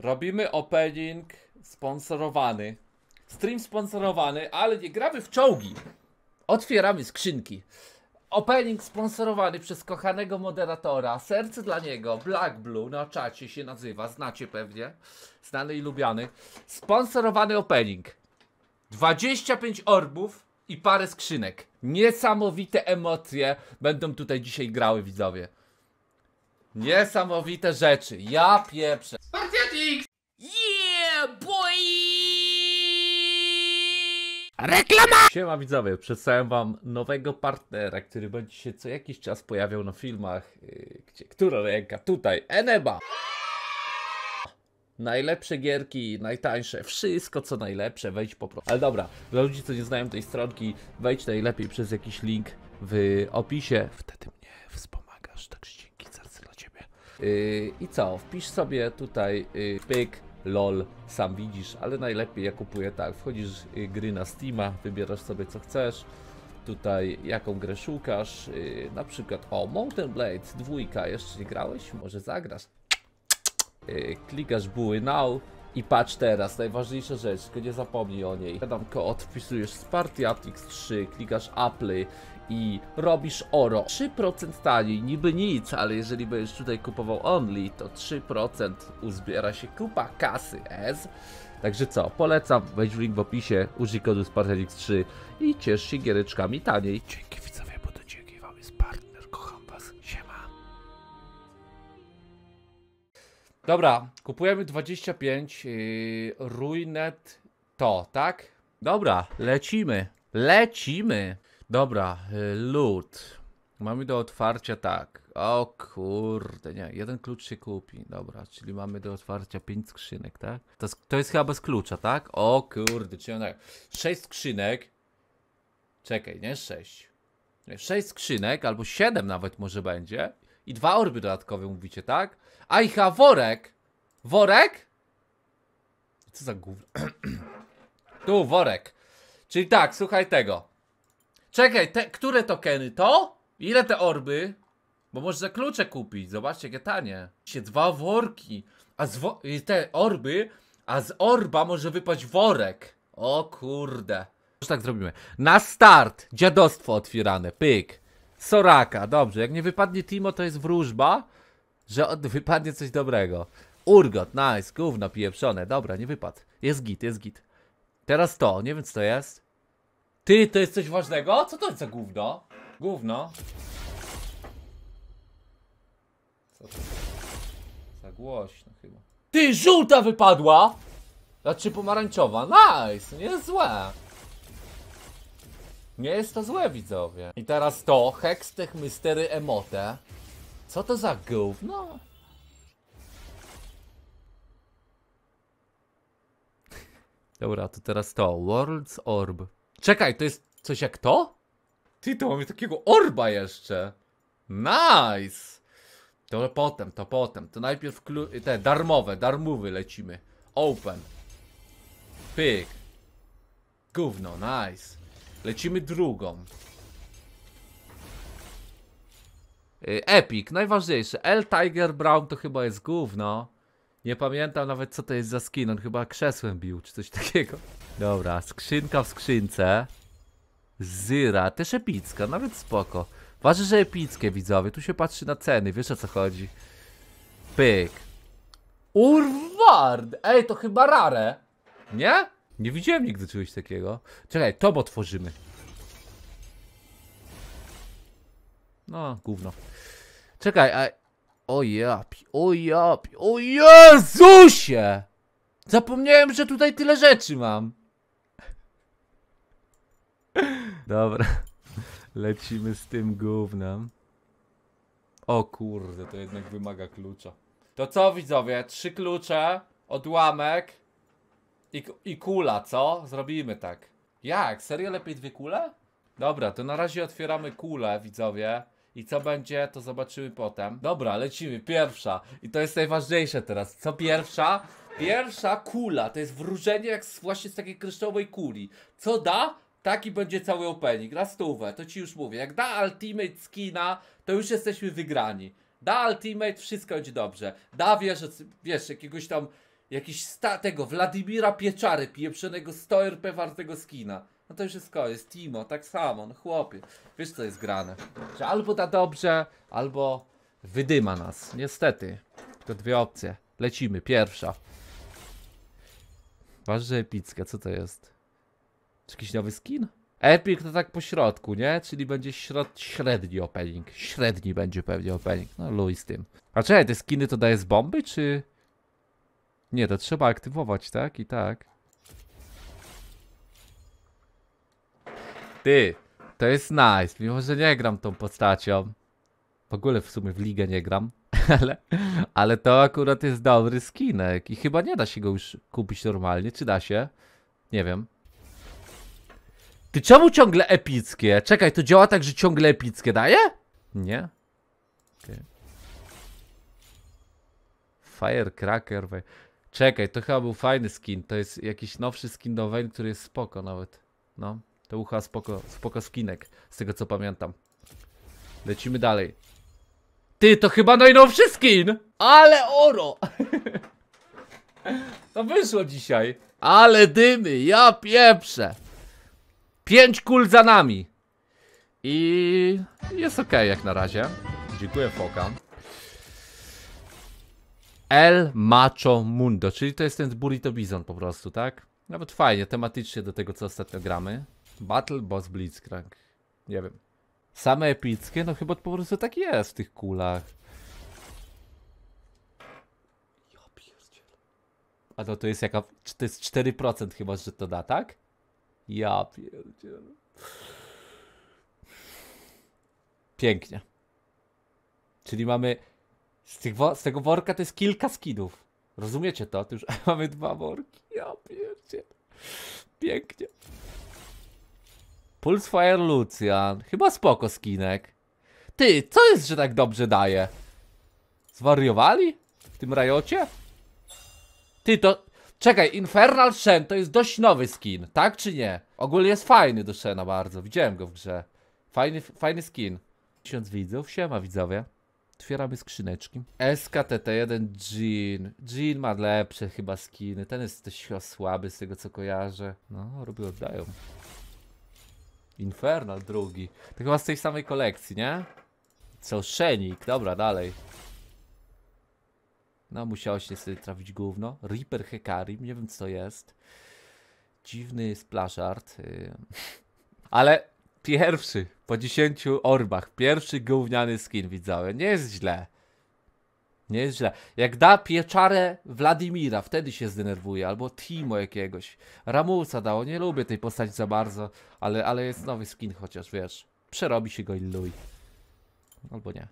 Robimy opening sponsorowany. Stream sponsorowany, ale nie gramy w czołgi. Otwieramy skrzynki. Opening sponsorowany przez kochanego moderatora. Serce dla niego. Black Blue na czacie się nazywa. Znacie pewnie. Znany i lubiany. Sponsorowany opening. 25 orbów i parę skrzynek. Niesamowite emocje będą tutaj dzisiaj grały widzowie. Niesamowite rzeczy. Ja pieprzę. Netflix! Yeah, boy! Reklama! Siema widzowie, przedstawiam wam nowego partnera, który będzie się co jakiś czas pojawiał na filmach. Y, gdzie, która ręka? Tutaj, Eneba! Najlepsze gierki, najtańsze, wszystko co najlepsze, wejdź po prostu. Ale dobra, dla ludzi co nie znają tej stronki, wejdź najlepiej przez jakiś link w opisie. Wtedy mnie wspomagasz, tak się Yy, I co? Wpisz sobie tutaj yy, pyk, lol, sam widzisz, ale najlepiej ja kupuję tak, wchodzisz yy, gry na Steama, wybierasz sobie co chcesz, tutaj jaką grę szukasz, na przykład o Mountain Blade 2, jeszcze nie grałeś? Może zagrasz? klikasz buły now, i patrz teraz, najważniejsza rzecz, tylko nie zapomnij o niej. Dam kod, wpisujesz Spartiatix 3, klikasz Apply i robisz oro 3% taniej, niby nic, ale jeżeli będziesz tutaj kupował only, to 3% uzbiera się kupa kasy S. Także co, polecam, wejdź w link w opisie, użyj kodu SpartanX3 i ciesz się giereczkami taniej. Dzięki widzowie, bo to dzięki wam jest partner, kocham was, siema. Dobra, kupujemy 25, yy, Ruinet to, tak? Dobra, lecimy, lecimy. Dobra, y, loot. Mamy do otwarcia tak. O kurde, nie, jeden klucz się kupi. Dobra, czyli mamy do otwarcia pięć skrzynek, tak? To, to jest chyba bez klucza, tak? O kurde, czyli tak. Sześć skrzynek. Czekaj, nie sześć. Sześć skrzynek, albo siedem nawet może będzie. I dwa orby dodatkowe mówicie, tak? A icha worek! Worek? Co za gówno? tu, worek. Czyli tak, słuchaj tego. Czekaj, te, które tokeny? To? Ile te orby? Bo może za klucze kupić, zobaczcie jakie tanie. Się dwa worki, a z wo te orby, a z orba może wypaść worek. O kurde. Już tak zrobimy. Na start! Dziadostwo otwierane, pyk. Soraka, dobrze. Jak nie wypadnie Timo, to jest wróżba, że wypadnie coś dobrego. Urgot, nice, gówno pieprzone. Dobra, nie wypadł. Jest git, jest git. Teraz to, nie wiem co to jest. Ty, to jest coś ważnego? Co to jest za gówno? Gówno. Co to Za głośno chyba. Ty, żółta wypadła! Znaczy pomarańczowa. Nice, nie jest złe. Nie jest to złe, widzowie. I teraz to, Hextech Mystery Emote. Co to za gówno? Dobra, to teraz to, World's Orb. Czekaj, to jest coś jak to? Ty, to mamy takiego orba jeszcze. Nice! To potem, to potem. To najpierw te darmowe, darmowy lecimy. Open. Pyk. Gówno, nice. Lecimy drugą. Y, epic, najważniejsze. L Tiger Brown to chyba jest gówno. Nie pamiętam nawet co to jest za skin. On chyba krzesłem bił, czy coś takiego. Dobra, skrzynka w skrzynce. Zyra, też epicka, nawet spoko. Ważne, że epickie widzowie, tu się patrzy na ceny, wiesz o co chodzi. Pyk. Urward! Ej, to chyba rare. Nie? Nie widziałem nigdy czegoś takiego. Czekaj, to otworzymy. No, gówno. Czekaj, a... O japi, o japi, o Jezusie! Zapomniałem, że tutaj tyle rzeczy mam. Dobra. Lecimy z tym gównem. O kurde, to jednak wymaga klucza. To co widzowie? Trzy klucze, odłamek i, i kula, co? Zrobimy tak. Jak? Serio lepiej dwie kule? Dobra, to na razie otwieramy kulę, widzowie. I co będzie, to zobaczymy potem. Dobra, lecimy. Pierwsza. I to jest najważniejsze teraz. Co pierwsza? Pierwsza kula. To jest wróżenie jak z, właśnie z takiej kryształowej kuli. Co da? Taki będzie cały opening, na stówę, to ci już mówię. Jak da ultimate skina, to już jesteśmy wygrani. Da ultimate, wszystko będzie dobrze. Da, wiesz, wiesz jakiegoś tam, jakiś sta tego, Wladimira Pieczary, pieprzonego 100 RP wartego skina. No to już jest koniec. Timo, tak samo, no chłopie. Wiesz co jest grane. Że albo da dobrze, albo wydyma nas. Niestety. To dwie opcje. Lecimy, pierwsza. Ważne epickie, co to jest? Czy jakiś nowy skin? Epic to tak po środku, nie? Czyli będzie środ średni opening. Średni będzie pewnie opening. No luj z tym. A czekaj, te skiny to daje z bomby, czy... Nie, to trzeba aktywować, tak? I tak. Ty, to jest nice. Mimo, że nie gram tą postacią. W ogóle w sumie w ligę nie gram. Ale, ale to akurat jest dobry skinek. I chyba nie da się go już kupić normalnie. Czy da się? Nie wiem. Ty czemu ciągle epickie? Czekaj, to działa tak, że ciągle epickie daje? Nie? Ty. Firecracker. Czekaj, to chyba był fajny skin. To jest jakiś nowszy skin do Wayne, który jest spoko nawet. No, to ucha spoko, spoko skinek, z tego co pamiętam. Lecimy dalej. Ty, to chyba najnowszy skin! Ale oro! to wyszło dzisiaj. Ale dymy, ja pieprzę! Pięć kul za nami. I jest ok jak na razie. Dziękuję Foka. El Macho Mundo, czyli to jest ten Burrito Bison po prostu, tak? Nawet no fajnie, tematycznie do tego co ostatnio gramy. Battle Boss Blitzcrank. Nie wiem. Same epickie? No chyba po prostu tak jest w tych kulach. A to, to jest jaka... To jest 4% chyba, że to da, tak? Ja pierdzielę. Pięknie. Czyli mamy z, tych, z, tego worka to jest kilka skinów. Rozumiecie to? to już mamy dwa worki. Ja pierdzielę. Pięknie. Pulsefire Lucian. Chyba spoko skinek. Ty, co jest, że tak dobrze daje? Zwariowali? W tym rajocie? Ty, to Czekaj, Infernal Shen to jest dość nowy skin, tak czy nie? Ogólnie jest fajny do Shena bardzo, widziałem go w grze. Fajny, fajny skin. Tysiąc widzów, siema widzowie. Otwieramy skrzyneczki. SKTT1 Jean. Jean ma lepsze chyba skiny. Ten jest dość słaby z tego co kojarzę. No, robią oddają. Infernal drugi. To chyba z tej samej kolekcji, nie? Co, Szenik. Dobra, dalej. No, musiałeś niestety trafić gówno. Reaper Hekari, nie wiem co to jest. Dziwny splash art. Y. Ale pierwszy po 10 orbach, pierwszy gówniany skin widzałem. Nie jest źle. Nie jest źle. Jak da pieczarę Wladimira, wtedy się zdenerwuje, albo Timo jakiegoś. Ramusa dało, nie lubię tej postaci za bardzo, ale, ale jest nowy skin chociaż, wiesz. Przerobi się go i luj. Albo nie.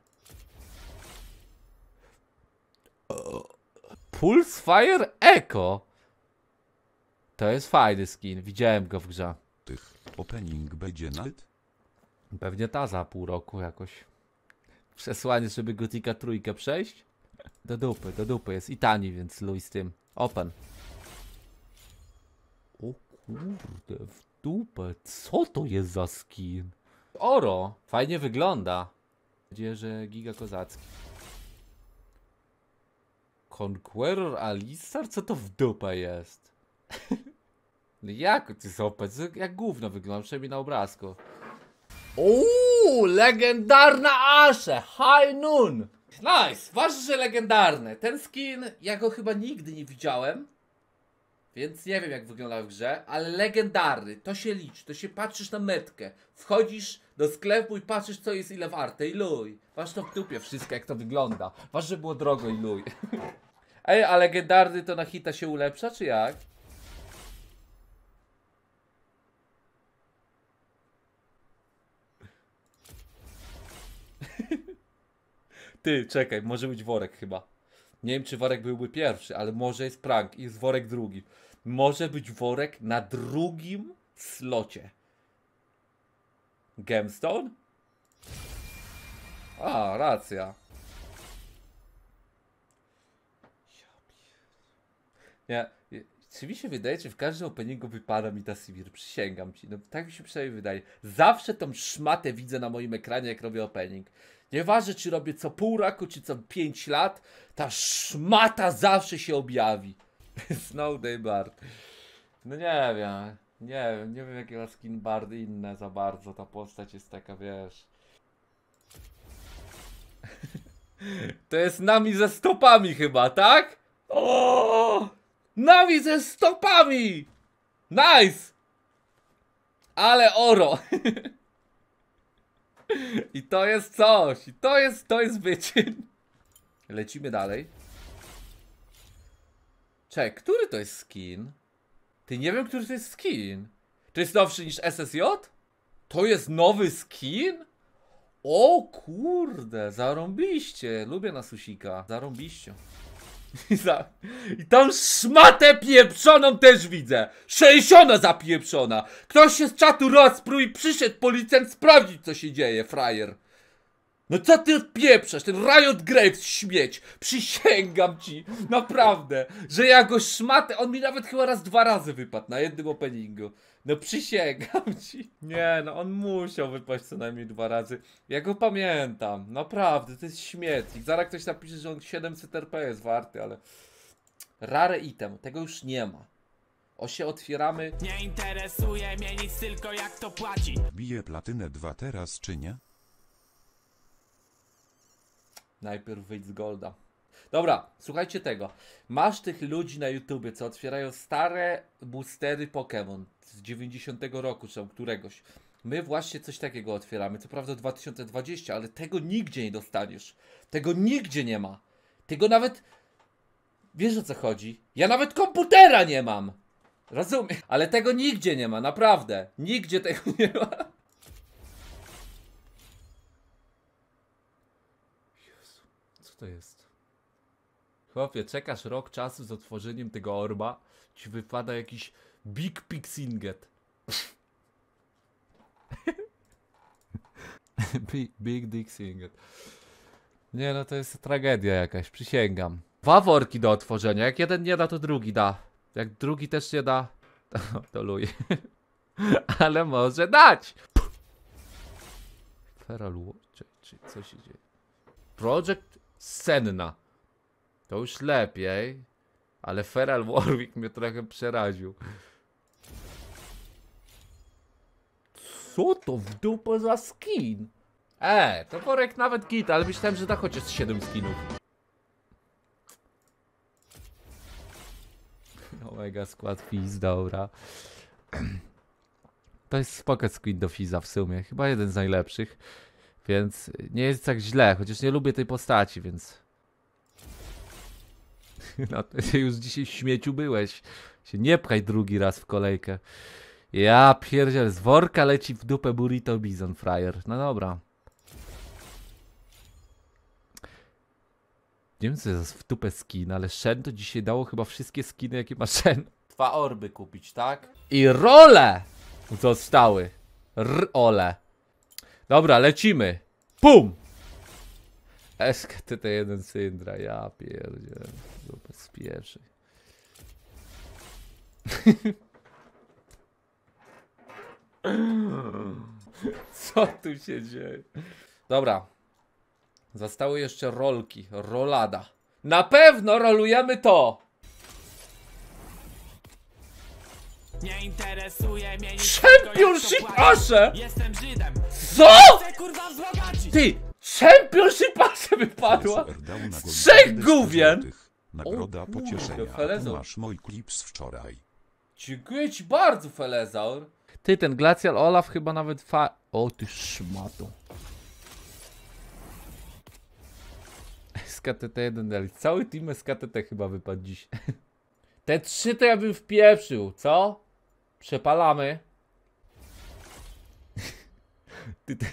Pulsefire Echo. To jest fajny skin, widziałem go w grze. Tych opening będzie nawet? Pewnie ta za pół roku jakoś. Przesłanie, żeby Gotika trójkę przejść? Do dupy, do dupy. Jest i tani, więc luj z tym. Open. O kurde, w dupę. Co to jest za skin? Oro. Fajnie wygląda. Mam nadzieję, że giga kozacki. Conqueror Alistar? Co to w dupę jest? No jak ty sopec? Jak gówno wygląda, przynajmniej na obrazku. Uuu, legendarna Ashe! High Noon! Nice, waż, że legendarny. Ten skin, ja go chyba nigdy nie widziałem. Więc nie wiem jak wygląda w grze, ale legendarny, to się liczy, to się patrzysz na metkę. Wchodzisz do sklepu i patrzysz co jest ile warte i luj. Masz to w dupie wszystko jak to wygląda. Ważne, że było drogo i luj. Ej, a legendarny to na hita się ulepsza, czy jak? Ty, czekaj, może być worek chyba. Nie wiem, czy worek byłby pierwszy, ale może jest prank i jest worek drugi. Może być worek na drugim slocie. Gemstone? A, racja. Ja, czy mi się wydaje, czy w każdym openingu wypada mi ta Sivir? Przysięgam ci. No tak mi się przynajmniej wydaje. Zawsze tą szmatę widzę na moim ekranie, jak robię opening. Nieważne, czy robię co pół roku, czy co pięć lat, ta szmata zawsze się objawi. Snow Day Bard. No nie wiem. Nie wiem, nie wiem jakie ma skin bard inne za bardzo. Ta postać jest taka, wiesz... to jest nami ze stopami chyba, tak? O! Nawi ze stopami! Nice! Ale oro! I to jest coś! I to jest, to jest wyczyn! Lecimy dalej. Czek, który to jest skin? Ty nie wiem, który to jest skin. To jest nowszy niż SSJ? To jest nowy skin? O kurde, zarąbiście. Lubię na susika. Zarąbiście. I, tam szmatę pieprzoną też widzę. Sześciona zapieprzona. Ktoś się z czatu rozprój przyszedł policjant sprawdzić co się dzieje, frajer. No co ty odpieprzasz? Ten Riot Graves śmieć! Przysięgam ci, naprawdę, że ja go szmatę, on mi nawet chyba raz dwa razy wypadł na jednym openingu. No przysięgam ci. Nie, no on musiał wypaść co najmniej dwa razy. Ja go pamiętam, naprawdę, to jest I Zaraz ktoś napisze, że on 700 RP jest warty, ale... Rare item, tego już nie ma. O się otwieramy. Nie interesuje mnie nic, tylko jak to płaci. Bije platynę dwa teraz, czy nie? Najpierw wyjdź z Golda. Dobra, słuchajcie tego. Masz tych ludzi na YouTubie, co otwierają stare boostery Pokémon z 90 roku, czy tam któregoś. My właśnie coś takiego otwieramy. Co prawda 2020, ale tego nigdzie nie dostaniesz. Tego nigdzie nie ma. Tego nawet. Wiesz o co chodzi? Ja nawet komputera nie mam! Rozumiem. Ale tego nigdzie nie ma, naprawdę. Nigdzie tego nie ma. Co to jest? Chłopie, czekasz rok czasu z otworzeniem tego orba, ci wypada jakiś Big Pixinget. big, big Dick Nie no, to jest tragedia jakaś, przysięgam. Dwa worki do otworzenia, jak jeden nie da, to drugi da. Jak drugi też nie da, to, to luj. Ale może dać! Feral czy, czy co się dzieje? Project senna. To już lepiej, ale Feral Warwick mnie trochę przeraził. Co to w dupę za skin? E, to worek nawet git, ale myślałem, że da chociaż 7 skinów. Omega skład Fizz, dobra. To jest spoko skin do Fiza w sumie, chyba jeden z najlepszych. Więc nie jest tak źle, chociaż nie lubię tej postaci, więc... No, ty już dzisiaj w śmieciu byłeś. Się nie pchaj drugi raz w kolejkę. Ja pierdziel, z worka leci w dupę burrito bizon fryer. No dobra. Nie wiem co jest w dupę skin, ale Shen to dzisiaj dało chyba wszystkie skiny jakie ma Shen. Dwa orby kupić, tak? I role zostały. R-ole. Dobra, lecimy. Pum! SKT jeden cyndra, ja pierdzielę. z pierwszej. Co tu się dzieje? Dobra. Zostały jeszcze rolki. Rolada. Na pewno rolujemy to! Nie interesuje mnie nic Championship Asze! Jestem Żydem Co?! Ty! Championship Asze wypadła! Z trzech gówien! Nagroda o, pocieszenia. Felezor. Masz mój klips wczoraj. Dziękuję ci bardzo, Felezaur. Ty, ten Glacial Olaf chyba nawet fa... O, ty szmato. SKTT1L. Cały team SKTT chyba wypadł dziś. Te trzy to ja bym wpieprzył, co? Przepalamy. Ty, ty...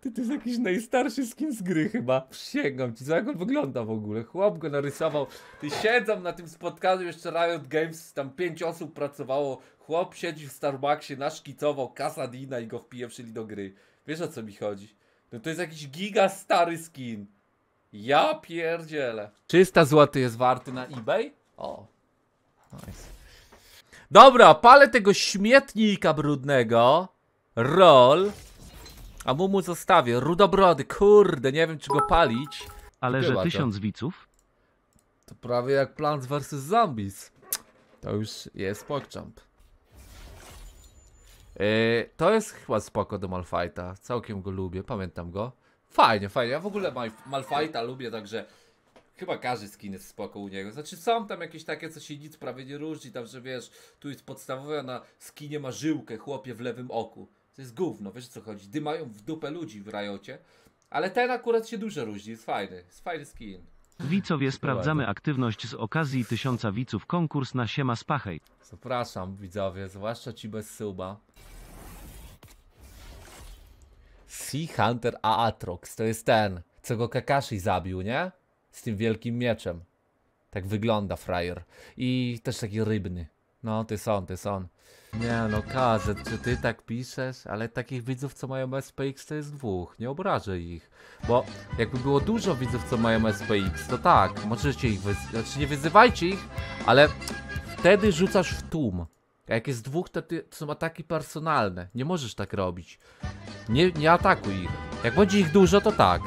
Ty to jest jakiś najstarszy skin z gry chyba. Przysięgam ci, co jak on wygląda w ogóle. Chłop go narysował. Ty siedzą na tym spotkaniu jeszcze Riot Games, tam pięć osób pracowało. Chłop siedzi w Starbucksie, naszkicował Kasadina i go wpieprzyli do gry. Wiesz o co mi chodzi? No to jest jakiś giga stary skin. Ja pierdzielę. 300 zł jest warty na eBay? O, nice. Dobra, palę tego śmietnika brudnego. Roll. A mu mu zostawię. Rudobrody, kurde, nie wiem czy go palić. Ale Chyba że tysiąc to. widzów? To prawie jak Plants vs Zombies. To już jest PogChamp. Yy, e, to jest chyba spoko do Malfighta. Całkiem go lubię, pamiętam go. Fajnie, fajnie. Ja w ogóle Malf Malfighta lubię, także Chyba każdy skin jest spoko u niego. Znaczy są tam jakieś takie, co się nic prawie nie różni, tam, że wiesz, tu jest podstawowa na skinie ma żyłkę, chłopie w lewym oku. To jest gówno, wiesz co chodzi. Dymają w dupę ludzi w rajocie. Ale ten akurat się dużo różni, jest fajny. Jest fajny skin. Widzowie, sprawdzamy aktywność z okazji tysiąca widzów. Konkurs na Siema Spachej. Zapraszam widzowie, zwłaszcza ci bez suba. Sea Hunter Aatrox, to jest ten, co go Kakashi zabił, nie? z tym wielkim mieczem. Tak wygląda frajer. I też taki rybny. No, ty są, ty są. Nie no, Kazet, czy ty tak piszesz? Ale takich widzów, co mają SPX, to jest dwóch. Nie obrażę ich. Bo jakby było dużo widzów, co mają SPX, to tak, możecie ich wyzywać. Znaczy, nie wyzywajcie ich, ale wtedy rzucasz w tłum. A jak jest dwóch, to, ty, to są ataki personalne. Nie możesz tak robić. Nie, nie atakuj ich. Jak będzie ich dużo, to tak.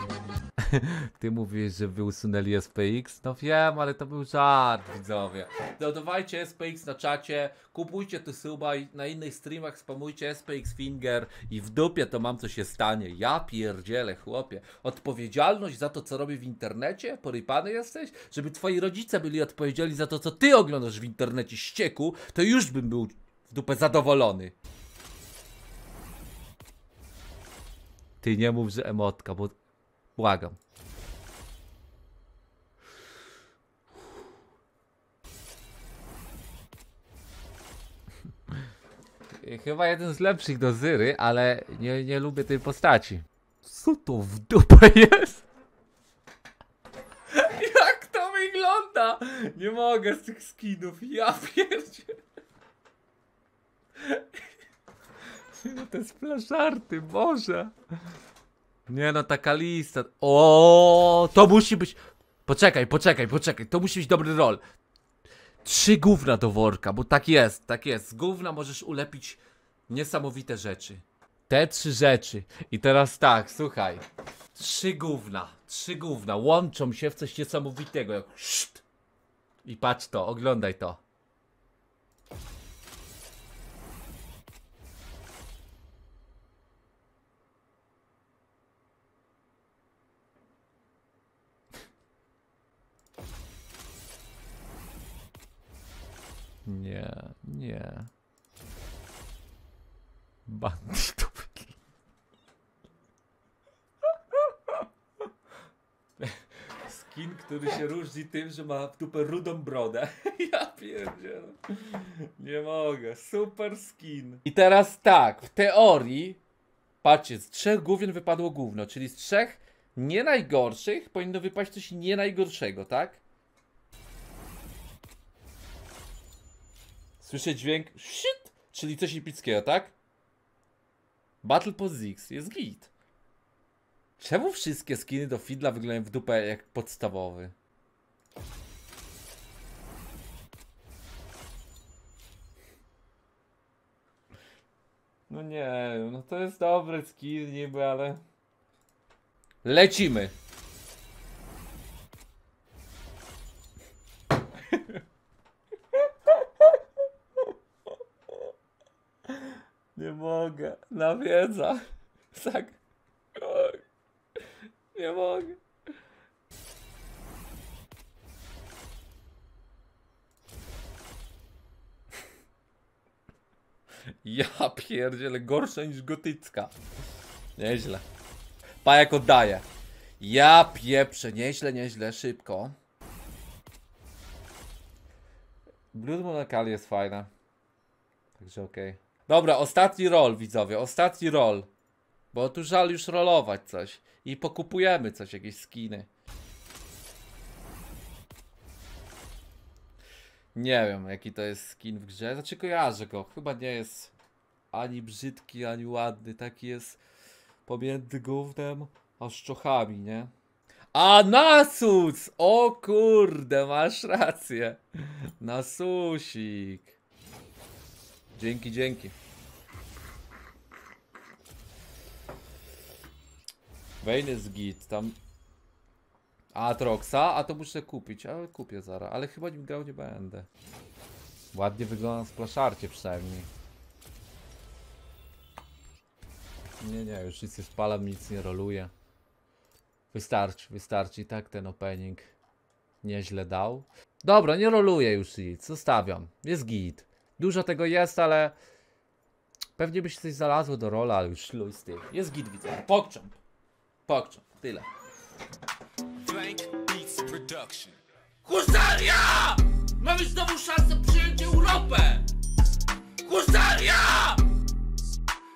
Ty mówisz, że wy usunęli SPX? No wiem, ale to był żart, widzowie. Dodawajcie SPX na czacie, kupujcie tu suba i na innych streamach spamujcie SPX Finger i w dupie to mam, co się stanie. Ja pierdzielę, chłopie. Odpowiedzialność za to, co robię w internecie? Porypany jesteś? Żeby twoi rodzice byli odpowiedzialni za to, co ty oglądasz w internecie, ścieku, to już bym był w dupę zadowolony. Ty nie mów, że emotka, bo Błagam. Chyba jeden z lepszych do Zyry, ale nie, nie lubię tej postaci. Co to w dupę jest? Jak to wygląda? Nie mogę z tych skinów, ja pierdzie. No to jest Boże. Nie no, taka lista. O, to musi być. Poczekaj, poczekaj, poczekaj. To musi być dobry rol. Trzy gówna do worka, bo tak jest, tak jest. Z gówna możesz ulepić niesamowite rzeczy. Te trzy rzeczy. I teraz tak, słuchaj. Trzy gówna, trzy gówna łączą się w coś niesamowitego. Jak... I patrz to, oglądaj to. który się różni tym, że ma w dupę rudą brodę. Ja pierdzielę. Nie mogę. Super skin. I teraz tak, w teorii, patrzcie, z trzech główien wypadło gówno, czyli z trzech nie najgorszych powinno wypaść coś nie najgorszego, tak? Słyszę dźwięk shit, czyli coś epickiego, tak? Battle po Ziggs jest git. Czemu wszystkie skiny do Fidla wyglądają w dupę jak podstawowy? No nie, no to jest dobry skin niby, ale... Lecimy! Nie mogę, nawiedza. Tak. Nie mogę. Ja pierdzielę, gorsze niż gotycka. Nieźle. Pajak oddaje. Ja pieprzę, nieźle, nieźle, szybko. Blood Monakali jest fajne. Także okej. Okay. Dobra, ostatni roll, widzowie, ostatni roll. Bo tu żal już rolować coś. I pokupujemy coś, jakieś skiny. Nie wiem, jaki to jest skin w grze. Znaczy kojarzę go. Chyba nie jest ani brzydki, ani ładny. Taki jest pomiędzy gównem a szczochami, nie? A Nasus! O kurde, masz rację. Nasusik. Dzięki, dzięki. wejny z git, tam... Atroxa? A to muszę kupić, ale kupię zaraz, ale chyba nim grał nie będę. Ładnie wygląda na splaszarcie przynajmniej. Nie, nie, już nic nie spalam, nic nie roluje. Wystarczy, wystarczy i tak ten opening nieźle dał. Dobra, nie roluje już nic, zostawiam. Jest git. Dużo tego jest, ale pewnie by się coś znalazło do rola, ale już luj z Jest git, widzę. Pokczam. Pokczą. Tyle. Blank Beats Production. Husaria! Mamy znowu szansę przyjąć Europę! Husaria!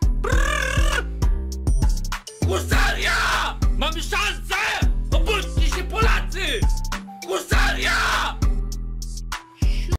Brrr! Husaria! Mamy szansę! Obudźcie się Polacy! Husaria!